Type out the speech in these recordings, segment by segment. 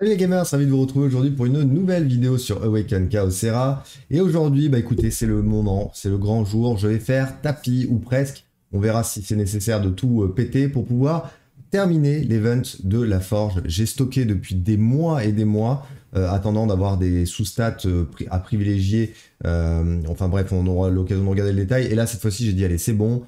Salut les gamers, ravi de vous retrouver aujourd'hui pour une nouvelle vidéo sur Awaken Chaosera. Et aujourd'hui, bah écoutez, c'est le moment, c'est le grand jour, je vais faire tapis ou presque. On verra si c'est nécessaire de tout euh, péter pour pouvoir terminer l'event de la forge. J'ai stocké depuis des mois et des mois, euh, attendant d'avoir des sous-stats euh, à privilégier. enfin bref, on aura l'occasion de regarder le détail. Et là, cette fois-ci, j'ai dit, allez, c'est bon,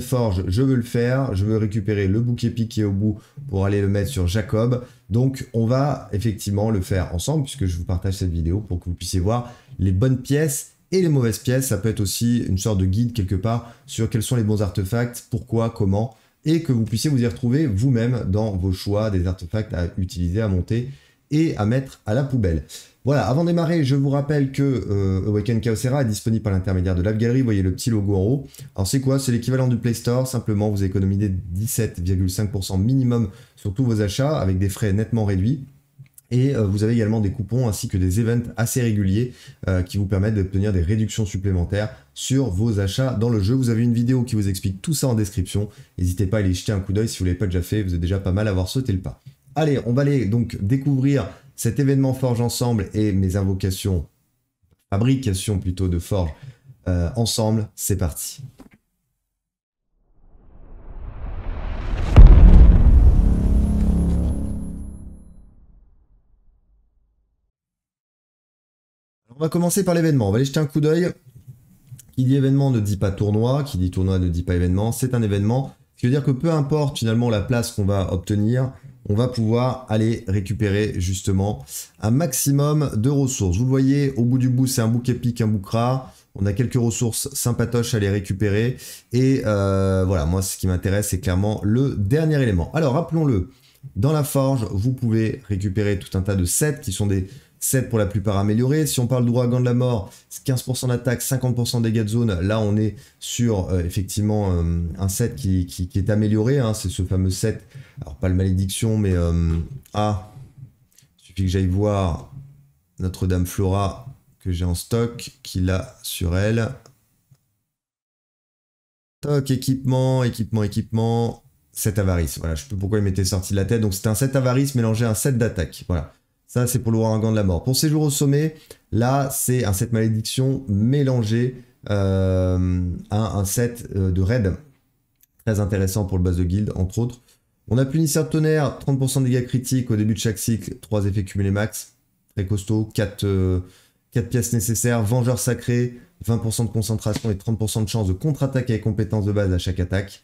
forge je veux le faire. Je veux récupérer le bouquet piqué au bout pour aller le mettre sur Jacob. Donc, on va effectivement le faire ensemble puisque je vous partage cette vidéo pour que vous puissiez voir les bonnes pièces et les mauvaises pièces. Ça peut être aussi une sorte de guide quelque part sur quels sont les bons artefacts, pourquoi, comment, et que vous puissiez vous y retrouver vous-même dans vos choix des artefacts à utiliser, à monter et à mettre à la poubelle. Voilà, avant de démarrer, je vous rappelle que euh, Awaken Chaosera est disponible par l'intermédiaire de la galerie Vous voyez le petit logo en haut. Alors, c'est quoi C'est l'équivalent du Play Store. Simplement, vous économisez 17,5% minimum sur tous vos achats avec des frais nettement réduits. Et euh, vous avez également des coupons ainsi que des events assez réguliers euh, qui vous permettent d'obtenir des réductions supplémentaires sur vos achats dans le jeu. Vous avez une vidéo qui vous explique tout ça en description. N'hésitez pas à aller jeter un coup d'œil si vous ne l'avez pas déjà fait. Vous êtes déjà pas mal à avoir sauté le pas. Allez, on va aller donc découvrir cet événement Forge ensemble et mes invocations, fabrication plutôt de Forge euh, ensemble. C'est parti. On va commencer par l'événement. On va aller jeter un coup d'œil. Qui dit événement ne dit pas tournoi. Qui dit tournoi ne dit pas événement. C'est un événement. Ce qui veut dire que peu importe finalement la place qu'on va obtenir, on va pouvoir aller récupérer justement un maximum de ressources. Vous le voyez, au bout du bout, c'est un bouc épique, un bouc rare. On a quelques ressources sympatoches à les récupérer. Et euh, voilà, moi, ce qui m'intéresse, c'est clairement le dernier élément. Alors, rappelons-le, dans la forge, vous pouvez récupérer tout un tas de sets qui sont des 7 pour la plupart amélioré. Si on parle d'ouragan de la mort, 15% d'attaque, 50% dégâts de zone. Là, on est sur euh, effectivement euh, un set qui, est amélioré. Hein. C'est ce fameux set. Alors, pas le malédiction, mais euh, Ah, il suffit que j'aille voir Notre-Dame Flora que j'ai en stock, qu'il a sur elle. Toc, équipement, équipement, équipement. 7 avarice. Voilà, je sais pas pourquoi il m'était sorti de la tête. Donc, c'était un set avarice mélangé à un set d'attaque. Voilà. Ça, c'est pour le de la mort. Pour séjour au sommet, là, c'est un set malédiction mélangé euh, à un set euh, de raid. Très intéressant pour le base de guild, entre autres. On a punisseur tonnerre, 30% de dégâts critiques au début de chaque cycle, 3 effets cumulés max, très costaud, 4, euh, pièces nécessaires, vengeur sacré, 20% de concentration et 30% de chance de contre-attaque avec compétence de base à chaque attaque.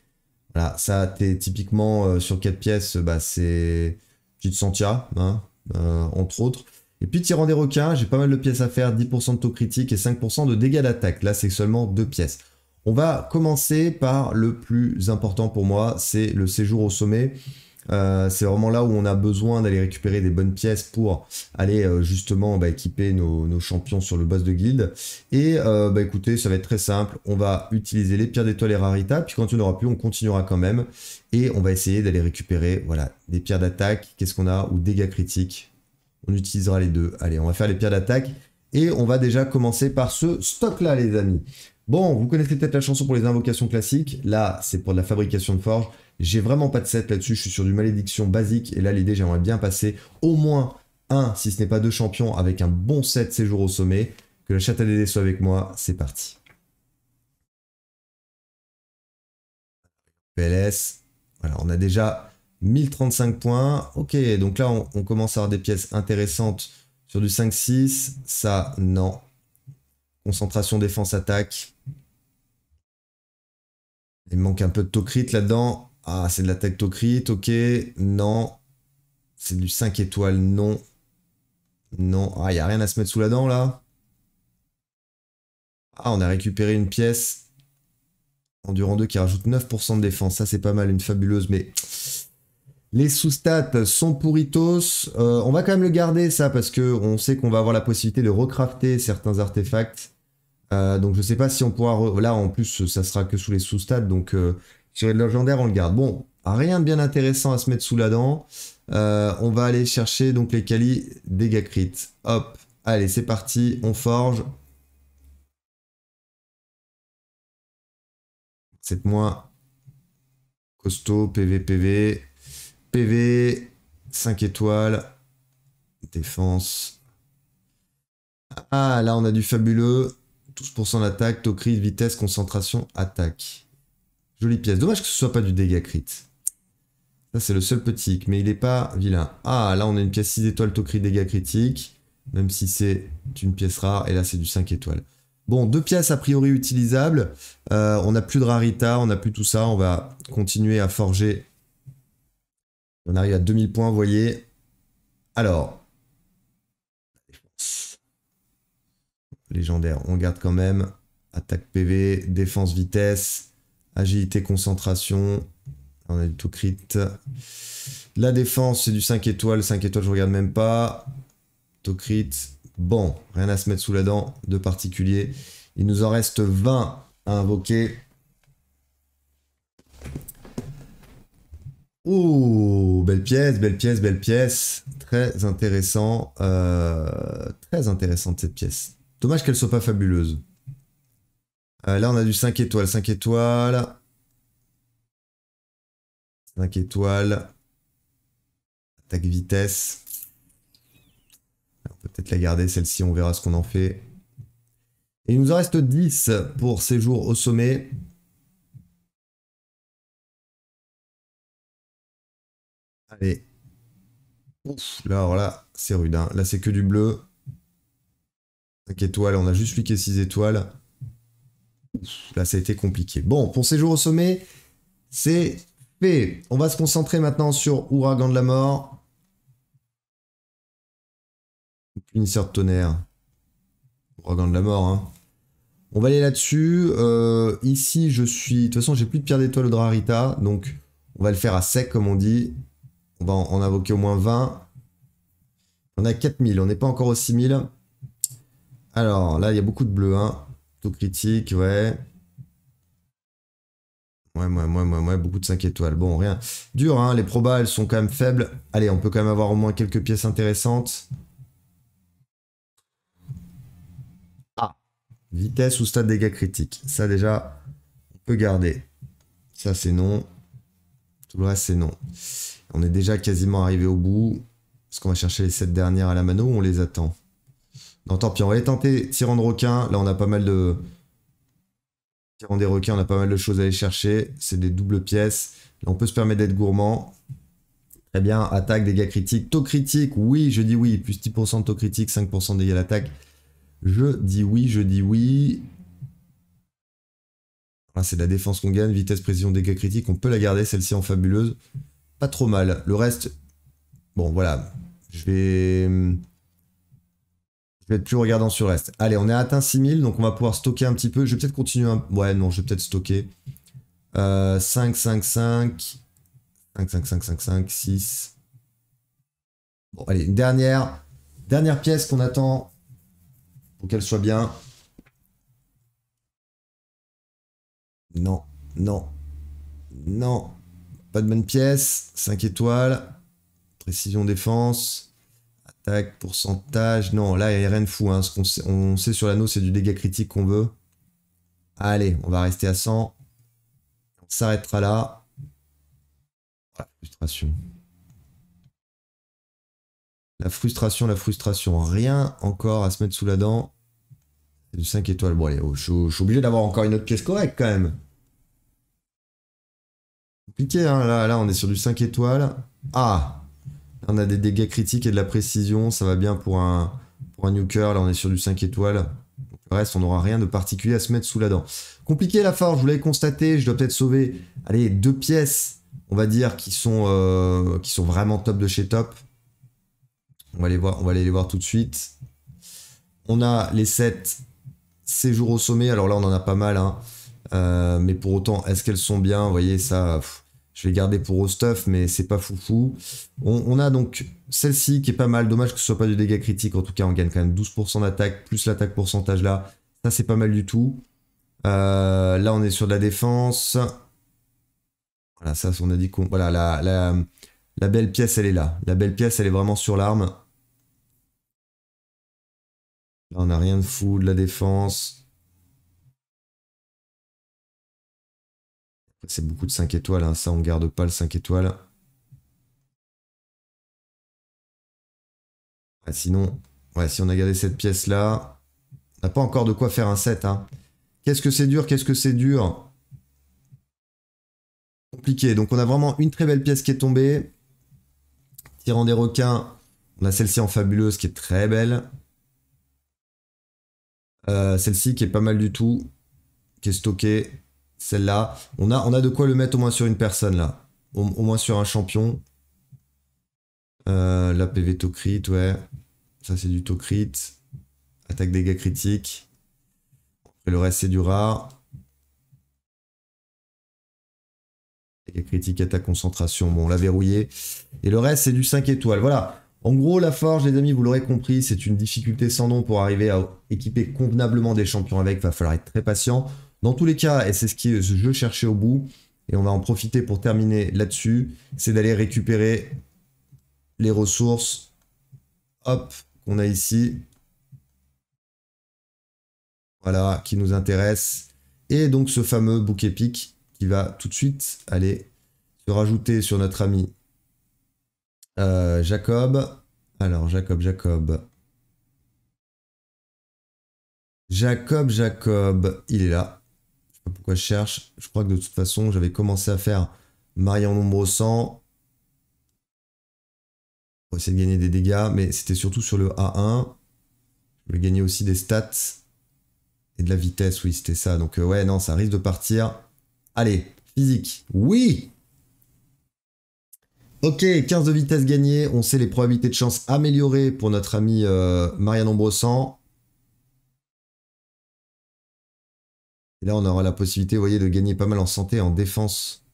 Voilà, ça, t'es typiquement sur 4 pièces, bah, c'est. te hein, euh, entre autres. Et puis tirant des requins, j'ai pas mal de pièces à faire, 10% de taux critique et 5% de dégâts d'attaque. Là, c'est seulement deux pièces. On va commencer par le plus important pour moi, c'est le séjour au sommet. Euh, c'est vraiment là où on a besoin d'aller récupérer des bonnes pièces pour aller euh, justement bah, équiper nos, champions sur le boss de guild Et euh, bah, écoutez, ça va être très simple. On va utiliser les pierres d'étoiles et rarita. Puis quand on n'y aura plus, on continuera quand même. Et on va essayer d'aller récupérer voilà, des pierres d'attaque. Qu'est-ce qu'on a Ou dégâts critiques. On utilisera les deux. Allez, on va faire les pierres d'attaque. Et on va déjà commencer par ce stock-là, les amis. Bon, vous connaissez peut-être la chanson pour les invocations classiques. Là, c'est pour de la fabrication de forge. J'ai vraiment pas de set là-dessus, je suis sur du malédiction basique, et là l'idée j'aimerais bien passer au moins un, si ce n'est pas deux champions, avec un bon set séjour au sommet. Que la des soit avec moi, c'est parti. PLS, voilà, on a déjà 1035 points. Ok, donc là on, commence à avoir des pièces intéressantes sur du 5-6. Ça, non. Concentration défense-attaque. Il manque un peu de tocrit là-dedans. Ah, c'est de la tectocrite, ok. Non. C'est du 5 étoiles, non. Non. Ah, il n'y a rien à se mettre sous la dent là. Ah, on a récupéré une pièce. Endurant 2 qui rajoute 9% de défense. Ça, c'est pas mal, une fabuleuse, mais. Les sous-stats sont pourritos. Euh, on va quand même le garder, ça, parce qu'on sait qu'on va avoir la possibilité de recrafter certains artefacts. Euh, donc, je sais pas si on pourra. Là, en plus, ça sera que sous les sous-stats. Donc, euh, sur le légendaire, on le garde. Bon, rien de bien intéressant à se mettre sous la dent. Euh, on va aller chercher donc les qualis dégâts crit. Hop, allez, c'est parti, on forge. C'est mois, costaud, PV, PV, PV, 5 étoiles, défense. Ah, là, on a du fabuleux. 12% d'attaque, taux crit, vitesse, concentration, attaque. Jolie pièce. Dommage que ce soit pas du dégât crit. Ça, c'est le seul petit mais il est pas vilain. Ah, là, on a une pièce 6 étoiles taux crit dégâts critiques, même si c'est une pièce rare, et là, c'est du 5 étoiles. Bon, deux pièces a priori utilisables. Euh, on n'a plus de rarita, on n'a plus tout ça. On va continuer à forger. On arrive à 2000 points, vous voyez. Alors. Légendaire, on garde quand même. Attaque PV, défense vitesse. Agilité, concentration. On a du tocrit. La défense, c'est du 5 étoiles. 5 étoiles, je regarde même pas. Tocrit. Bon, rien à se mettre sous la dent de particulier. Il nous en reste 20 à invoquer. Oh, belle pièce, belle pièce, belle pièce. Très intéressant. Euh, très intéressante cette pièce. Dommage qu'elle soit pas fabuleuse. Euh, là, on a du 5 étoiles. 5 étoiles. 5 étoiles. Attaque vitesse. On peut peut-être la garder, celle-ci. On verra ce qu'on en fait. Et il nous en reste 10 pour séjour au sommet. Allez. Ouf, là, alors là, c'est rude. Hein. Là, c'est que du bleu. 5 étoiles. On a juste lui 6 étoiles là, ça a été compliqué. Bon, pour ces jours au sommet, c'est fait. On va se concentrer maintenant sur Ouragan de la Mort. Punisseur de tonnerre. Ouragan de la Mort, hein. On va aller là-dessus. Euh, ici, je suis... De toute façon, j'ai plus de pierre d'étoile de Rarita, donc on va le faire à sec, comme on dit. On va en, invoquer au moins 20. On a 4000, on n'est pas encore aux 6000. Alors, là, il y a beaucoup de bleus, hein critique, ouais. Ouais, ouais, ouais, ouais, beaucoup de 5 étoiles. Bon, rien. Dur, hein, les probas, elles sont quand même faibles. Allez, on peut quand même avoir au moins quelques pièces intéressantes. Ah, vitesse ou stade dégâts critiques. Ça, déjà, on peut garder. Ça, c'est non. Tout le reste, c'est non. On est déjà quasiment arrivé au bout. Est-ce qu'on va chercher les 7 dernières à la mano ou on les attend non, tant pis, on va aller tenter tirant de requin. Là, on a pas mal de. tirant des requins, on a pas mal de choses à aller chercher. C'est des doubles pièces. Là, on peut se permettre d'être gourmand. Très bien, attaque, dégâts critiques. Taux critique, oui, je dis oui. Plus 10% de taux critique, 5% de dégâts d'attaque. Je dis oui, je dis oui. Là, c'est de la défense qu'on gagne. Vitesse, précision, dégâts critiques. On peut la garder, celle-ci en fabuleuse. Pas trop mal. Le reste, bon, voilà. Je vais hmm, je vais être plus regardant sur le reste. Allez, on est atteint 6000, donc on va pouvoir stocker un petit peu. Je vais peut-être continuer un... Ouais, non, je vais peut-être stocker. 5, 5, 5. 5, 5, 5, 5, 5, 6. Bon, allez, une dernière. Dernière pièce qu'on attend pour qu'elle soit bien. Non, non, non. Pas de bonne pièce. 5 étoiles. Précision défense. Tac, pourcentage. Non, là, il n'y a rien de fou. Hein. Ce qu'on on sait sur l'anneau, c'est du dégât critique qu'on veut. Allez, on va rester à 100. On s'arrêtera là. frustration. La frustration, la frustration. Rien encore à se mettre sous la dent. C'est du 5 étoiles. Bon, oh, je suis obligé d'avoir encore une autre pièce correcte quand même. Compliqué, hein. Là, là, on est sur du 5 étoiles. Ah! on a des dégâts critiques et de la précision, ça va bien pour un, pour un là on est sur du 5 étoiles. Le reste, on n'aura rien de particulier à se mettre sous la dent. Compliqué la forge, vous l'avez constaté, je dois peut-être sauver, allez, deux pièces, on va dire, qui sont, euh, qui sont vraiment top de chez top. On va, les voir, on va aller les voir tout de suite. On a les 7 séjours au sommet, alors là on en a pas mal, hein. euh, mais pour autant, est-ce qu'elles sont bien Vous voyez, ça, je l'ai gardé pour au stuff, mais c'est pas foufou. On, on a donc celle-ci qui est pas mal. Dommage que ce soit pas du dégât critique. En tout cas, on gagne quand même 12% d'attaque, plus l'attaque pourcentage là. Ça, c'est pas mal du tout. Euh, là, on est sur de la défense. Voilà, ça, on a dit qu'on. Voilà, la, la, la, belle pièce, elle est là. La belle pièce, elle est vraiment sur l'arme. Là, on n'a rien de fou, de la défense. C'est beaucoup de 5 étoiles, hein. ça on garde pas le 5 étoiles. Ah, sinon, ouais, si on a gardé cette pièce là, on n'a pas encore de quoi faire un 7. Hein. Qu'est-ce que c'est dur, qu'est-ce que c'est dur Compliqué, donc on a vraiment une très belle pièce qui est tombée. Tirant des requins, on a celle-ci en fabuleuse qui est très belle. Euh, celle-ci qui est pas mal du tout, qui est stockée. Celle-là, on a, on a de quoi le mettre au moins sur une personne là. Au, moins sur un champion. Euh, la PV Tocrit, ouais. Ça c'est du Tocrit. Attaque dégâts critiques. Et le reste c'est du rare. Dégâts critiques, attaque concentration. Bon, on l'a verrouillé. Et le reste c'est du 5 étoiles. Voilà. En gros, la forge, les amis, vous l'aurez compris, c'est une difficulté sans nom pour arriver à équiper convenablement des champions avec. Il va falloir être très patient. Dans tous les cas, et c'est ce que je cherchais au bout, et on va en profiter pour terminer là-dessus, c'est d'aller récupérer les ressources hop, qu'on a ici. Voilà, qui nous intéresse. Et donc ce fameux bouquet épique qui va tout de suite aller se rajouter sur notre ami euh, Jacob. Alors Jacob, Jacob. Jacob, Jacob, il est là pourquoi je cherche. Je crois que de toute façon, j'avais commencé à faire Maria en nombre 100. Pour essayer de gagner des dégâts, mais c'était surtout sur le A1. Je voulais gagner aussi des stats et de la vitesse, oui, c'était ça. Donc euh, ouais, non, ça risque de partir. Allez, physique, oui Ok, 15 de vitesse gagnée. On sait les probabilités de chance améliorées pour notre ami euh, nombre 100. Et là, on aura la possibilité, vous voyez, de gagner pas mal en santé, en défense.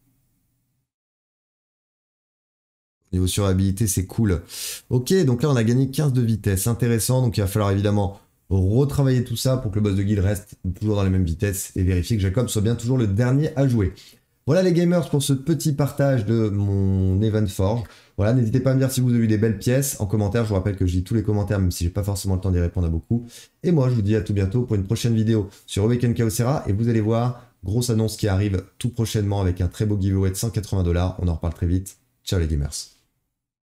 Niveau niveau surhabilité, c'est cool. Ok, donc là, on a gagné 15 de vitesse. Intéressant. Donc, il va falloir évidemment retravailler tout ça pour que le boss de guild reste toujours dans la même vitesse et vérifier que Jacob soit bien toujours le dernier à jouer. Voilà les gamers pour ce petit partage de mon Event Forge. Voilà, n'hésitez pas à me dire si vous avez eu des belles pièces en commentaire. Je vous rappelle que je lis tous les commentaires, même si je n'ai pas forcément le temps d'y répondre à beaucoup. Et moi, je vous dis à tout bientôt pour une prochaine vidéo sur Weekend Chaosera. Et vous allez voir, grosse annonce qui arrive tout prochainement avec un très beau giveaway de 180 dollars. On en reparle très vite. Ciao les gamers.